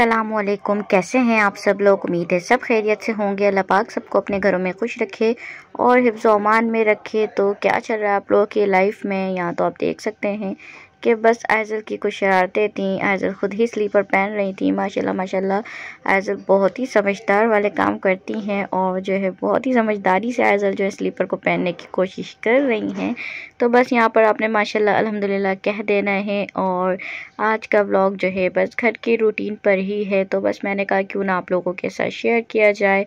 असलम कैसे हैं आप सब लोग उम्मीद है सब खैरियत से होंगे अल्लाह पाक सबको अपने घरों में खुश रखे और हिफ्ज़ोमान में रखे तो क्या चल रहा है आप लोगों की लाइफ में यहाँ तो आप देख सकते हैं कि बस आयज़ल की कुछ शरारतें थी आयज़ल ख़ुद ही स्लीपर पहन रही थी माशाल्लाह माशाल्लाह आयज़ल बहुत ही समझदार वाले काम करती हैं और जो है बहुत ही समझदारी से आयज़ल जो है स्लीपर को पहनने की कोशिश कर रही हैं तो बस यहाँ पर आपने माशाल्लाह अल्हम्दुलिल्लाह कह देना है और आज का व्लॉग जो है बस घर की रूटीन पर ही है तो बस मैंने कहा क्यों ना आप लोगों के साथ शेयर किया जाए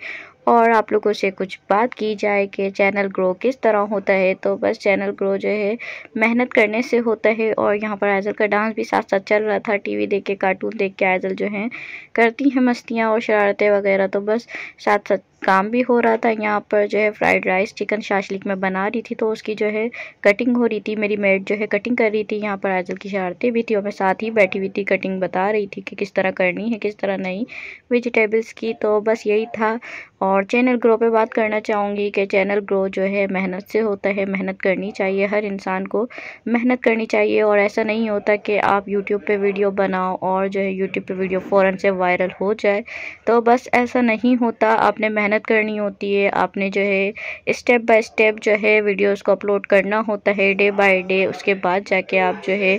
और आप लोगों से कुछ बात की जाए कि चैनल ग्रो किस तरह होता है तो बस चैनल ग्रो जो है मेहनत करने से होता है और यहाँ पर आयजल का डांस भी साथ साथ चल रहा था टीवी देख के कार्टून देख के आयजल जो है करती हैं मस्तियाँ और शरारतें वगैरह तो बस साथ साथ काम भी हो रहा था यहाँ पर जो है फ्राइड राइस चिकन शाशलिक मैं बना रही थी तो उसकी जो है कटिंग हो रही थी मेरी मेड जो है कटिंग कर रही थी यहाँ पर आजल की शरारती भी थी और मैं साथ ही बैठी हुई थी कटिंग बता रही थी कि किस तरह करनी है किस तरह नहीं वेजिटेबल्स की तो बस यही था और चैनल ग्रो पर बात करना चाहूँगी कि चैनल ग्रो जो है मेहनत से होता है मेहनत करनी चाहिए हर इंसान को मेहनत करनी चाहिए और ऐसा नहीं होता कि आप यूट्यूब पर वीडियो बनाओ और जो है यूट्यूब पर वीडियो फ़ौर से वायरल हो जाए तो बस ऐसा नहीं होता आपने मेहनत मेहनत करनी होती है आपने जो है स्टेप बाय स्टेप जो है वीडियोस को अपलोड करना होता है डे बाय डे उसके बाद जाके आप जो है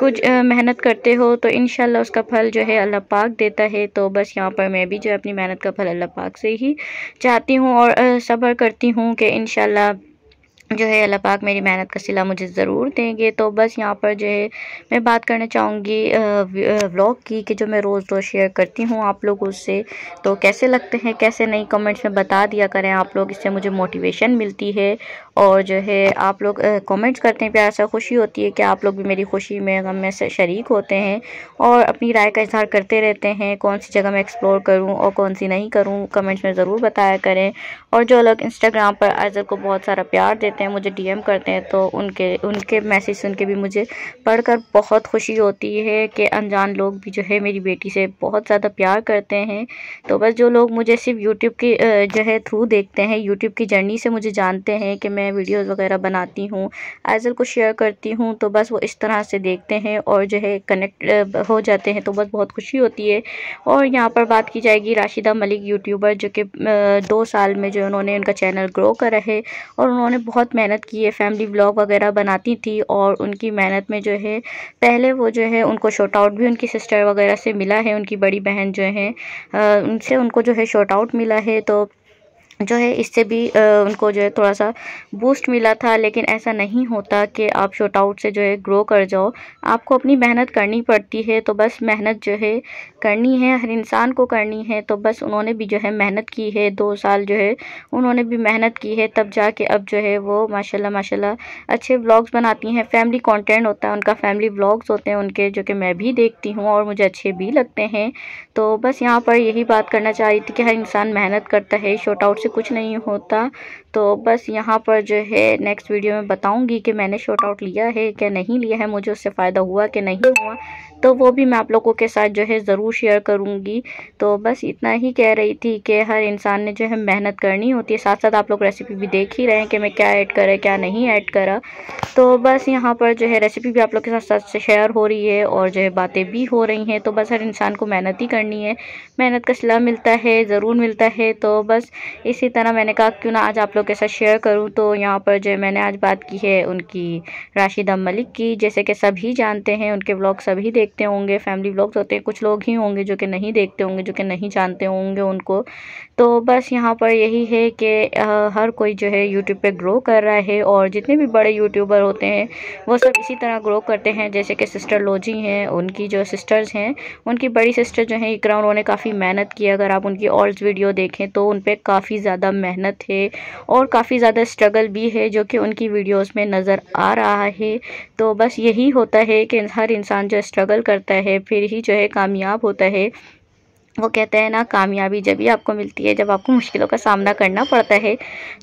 कुछ मेहनत करते हो तो इन उसका फल जो है अल्लाह पाक देता है तो बस यहाँ पर मैं भी जो है अपनी मेहनत का फल अल्लाह पाक से ही चाहती हूँ और सब्र करती हूँ कि इन जो है अल्लाह पाक मेरी मेहनत का सिला मुझे ज़रूर देंगे तो बस यहाँ पर जो है मैं बात करना चाहूँगी व्लॉग की कि जो मैं रोज़ रोज़ शेयर करती हूँ आप लोगों से तो कैसे लगते हैं कैसे नहीं कमेंट्स में बता दिया करें आप लोग इससे मुझे मोटिवेशन मिलती है और जो है आप लोग कमेंट्स करते हैं प्यार से खुशी होती है कि आप लोग भी मेरी खुशी में गम में शरीक होते हैं और अपनी राय का इजहार करते रहते हैं कौन सी जगह मैं एक्सप्लोर करूँ और कौन सी नहीं करूँ कमेंट्स में ज़रूर बताया करें और जो लोग इंस्टाग्राम पर अजहर को बहुत सारा प्यार देते हैं मुझे डी करते हैं तो उनके उनके मैसेज सुन के भी मुझे पढ़ बहुत खुशी होती है कि अनजान लोग भी जो है मेरी बेटी से बहुत ज़्यादा प्यार करते हैं तो बस जो लोग मुझे सिर्फ यूट्यूब की जो है थ्रू देखते हैं यूट्यूब की जर्नी से मुझे जानते हैं कि मैं मैं वीडियोस वगैरह बनाती हूँ एजल को शेयर करती हूँ तो बस वो इस तरह से देखते हैं और जो है कनेक्ट हो जाते हैं तो बस बहुत खुशी होती है और यहाँ पर बात की जाएगी राशिदा मलिक यूट्यूबर जो कि दो साल में जो उन्होंने उनका चैनल ग्रो करा है और उन्होंने बहुत मेहनत की है फैमिली ब्लॉग वगैरह बनाती थी और उनकी मेहनत में जो है पहले वो जो है उनको शॉर्ट आउट भी उनकी सिस्टर वगैरह से मिला है उनकी बड़ी बहन जो है उनसे उनको जो है शॉर्ट आउट मिला है तो जो है इससे भी उनको जो है थोड़ा सा बूस्ट मिला था लेकिन ऐसा नहीं होता कि आप शॉर्ट आउट से जो है ग्रो कर जाओ आपको अपनी मेहनत करनी पड़ती है तो बस मेहनत जो है करनी है हर इंसान को करनी है तो बस उन्होंने भी जो है मेहनत की है दो साल जो है उन्होंने भी मेहनत की है तब जाके अब जो है वो माशाल्लाह माशाल्लाह अच्छे व्लॉग्स बनाती हैं फैमिली कंटेंट होता है उनका फैमिली व्लॉग्स होते हैं उनके जो कि मैं भी देखती हूँ और मुझे अच्छे भी लगते हैं तो बस यहाँ पर यही बात करना चाह रही थी कि हर इंसान मेहनत करता है शॉर्ट आउट से कुछ नहीं होता तो बस यहाँ पर जो है नेक्स्ट वीडियो में बताऊँगी कि मैंने शॉर्ट आउट लिया है क्या नहीं लिया है मुझे उससे फ़ायदा हुआ कि नहीं हुआ तो वो भी मैं आप लोगों के साथ जो है ज़रूर शेयर करूँगी तो बस इतना ही कह रही थी कि हर इंसान ने जो है मेहनत करनी होती है साथ साथ आप लोग रेसिपी भी देख ही रहे हैं कि मैं क्या ऐड करा क्या नहीं ऐड करा तो बस यहाँ पर जो है रेसिपी भी आप लोग के साथ साथ शेयर हो रही है और जो है बातें भी हो रही हैं तो बस हर इंसान को मेहनत ही करनी है मेहनत का सिला मिलता है ज़रूर मिलता है तो बस इसी तरह मैंने कहा क्यों ना आज आप लोग लोग के साथ शेयर करूँ तो यहाँ पर जो मैंने आज बात की है उनकी राशिदा मलिक की जैसे कि सभी जानते हैं उनके ब्लॉग सभी देखते होंगे फैमिली ब्लॉग्स होते हैं कुछ लोग ही होंगे जो कि नहीं देखते होंगे जो कि नहीं जानते होंगे उनको तो बस यहाँ पर यही है कि हर कोई जो है यूट्यूब पे ग्रो कर रहा है और जितने भी बड़े यूट्यूबर होते हैं वो सब इसी तरह ग्रो करते हैं जैसे कि सिस्टर लोजी हैं उनकी जो सिस्टर्स हैं उनकी बड़ी सिस्टर जो हैं इकरा उन्होंने काफ़ी मेहनत की अगर आप उनकी ऑल्स वीडियो देखें तो उन पर काफ़ी ज़्यादा मेहनत है और काफ़ी ज़्यादा स्ट्रगल भी है जो कि उनकी वीडियोज़ में नज़र आ रहा है तो बस यही होता है कि हर इंसान जो स्ट्रगल करता है फिर ही जो है कामयाब होता है वो कहते हैं ना कामयाबी जब ही आपको मिलती है जब आपको मुश्किलों का सामना करना पड़ता है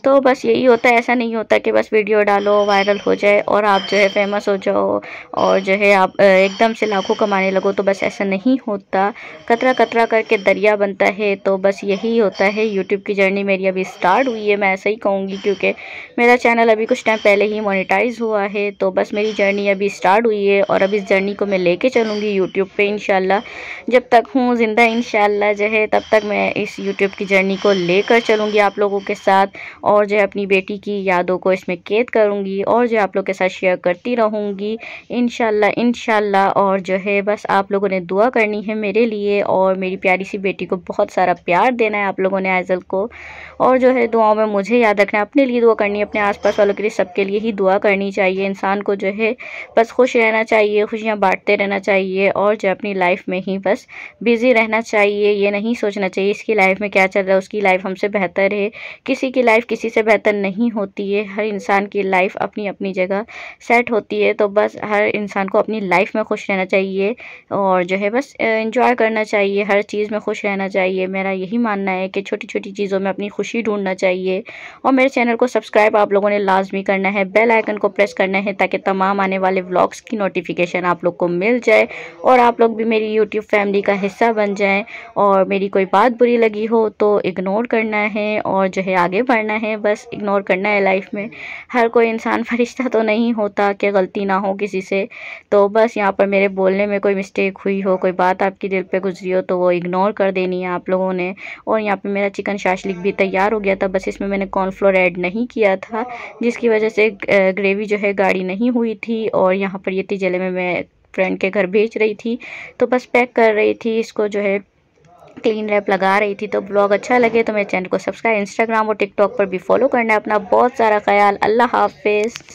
तो बस यही होता है ऐसा नहीं होता कि बस वीडियो डालो वायरल हो जाए और आप जो है फेमस हो जाओ और जो है आप एकदम से लाखों कमाने लगो तो बस ऐसा नहीं होता कतरा कतरा करके दरिया बनता है तो बस यही होता है यूट्यूब की जर्नी मेरी अभी स्टार्ट हुई है मैं ऐसा ही कहूँगी क्योंकि मेरा चैनल अभी कुछ टाइम पहले ही मोनिटाइज हुआ है तो बस मेरी जर्नी अभी स्टार्ट हुई है और अब इस जर्नी को मैं ले कर चलूँगी यूट्यूब पर इन जब तक हूँ ज़िंदा इन इंशाल्लाह जो है तब तक मैं इस यूट्यूब की जर्नी को लेकर चलूँगी आप लोगों के साथ और जो है अपनी बेटी की यादों को इसमें कैद करूँगी और जो आप लोग के साथ शेयर करती रहूँगी इनशाला इनशाला और जो है बस आप लोगों ने दुआ करनी है मेरे लिए और मेरी प्यारी सी बेटी को बहुत सारा प्यार देना है आप लोगों ने आइजल को और जो है दुआओं में मुझे याद रखना है अपने लिए दुआ करनी है अपने पास वालों के लिए सबके लिए ही दुआ करनी चाहिए इंसान को जो है बस खुश रहना चाहिए खुशियाँ बांटते रहना चाहिए और जो अपनी लाइफ में ही बस बिज़ी रहना चाहिए चाहिए ये नहीं सोचना चाहिए इसकी लाइफ में क्या चल रहा है उसकी लाइफ हमसे बेहतर है किसी की लाइफ किसी से बेहतर नहीं होती है हर इंसान की लाइफ अपनी अपनी जगह सेट होती है तो बस हर इंसान को अपनी लाइफ में खुश रहना चाहिए और जो है बस इंजॉय करना चाहिए हर चीज़ में खुश रहना चाहिए मेरा यही मानना है कि छोटी छोटी चीज़ों में अपनी खुशी ढूंढना चाहिए और मेरे चैनल को सब्सक्राइब आप लोगों ने लाजमी करना है बेल आइकन को प्रेस करना है ताकि तमाम आने वाले व्लॉग्स की नोटिफिकेशन आप लोग को मिल जाए और आप लोग भी मेरी यूट्यूब फैमिली का हिस्सा बन जाएं और मेरी कोई बात बुरी लगी हो तो इग्नोर करना है और जो है आगे बढ़ना है बस इग्नोर करना है लाइफ में हर कोई इंसान फरिश्ता तो नहीं होता कि गलती ना हो किसी से तो बस यहाँ पर मेरे बोलने में कोई मिस्टेक हुई हो कोई बात आपकी दिल पे गुजरी हो तो वो इग्नोर कर देनी है आप लोगों ने और यहाँ पर मेरा चिकन शाशलिक भी तैयार हो गया था बस इसमें मैंने कॉर्नफ्लोर ऐड नहीं किया था जिसकी वजह से ग्रेवी जो है गाढ़ी नहीं हुई थी और यहाँ पर ये तिजले में मैं फ्रेंड के घर भेज रही थी तो बस पैक कर रही थी इसको जो है क्लीन रैप लगा रही थी तो ब्लॉग अच्छा लगे तो मेरे चैनल को सब्सक्राइब इंस्टाग्राम और टिकटॉक पर भी फॉलो करना है अपना बहुत सारा ख्याल अल्लाह हाफिज़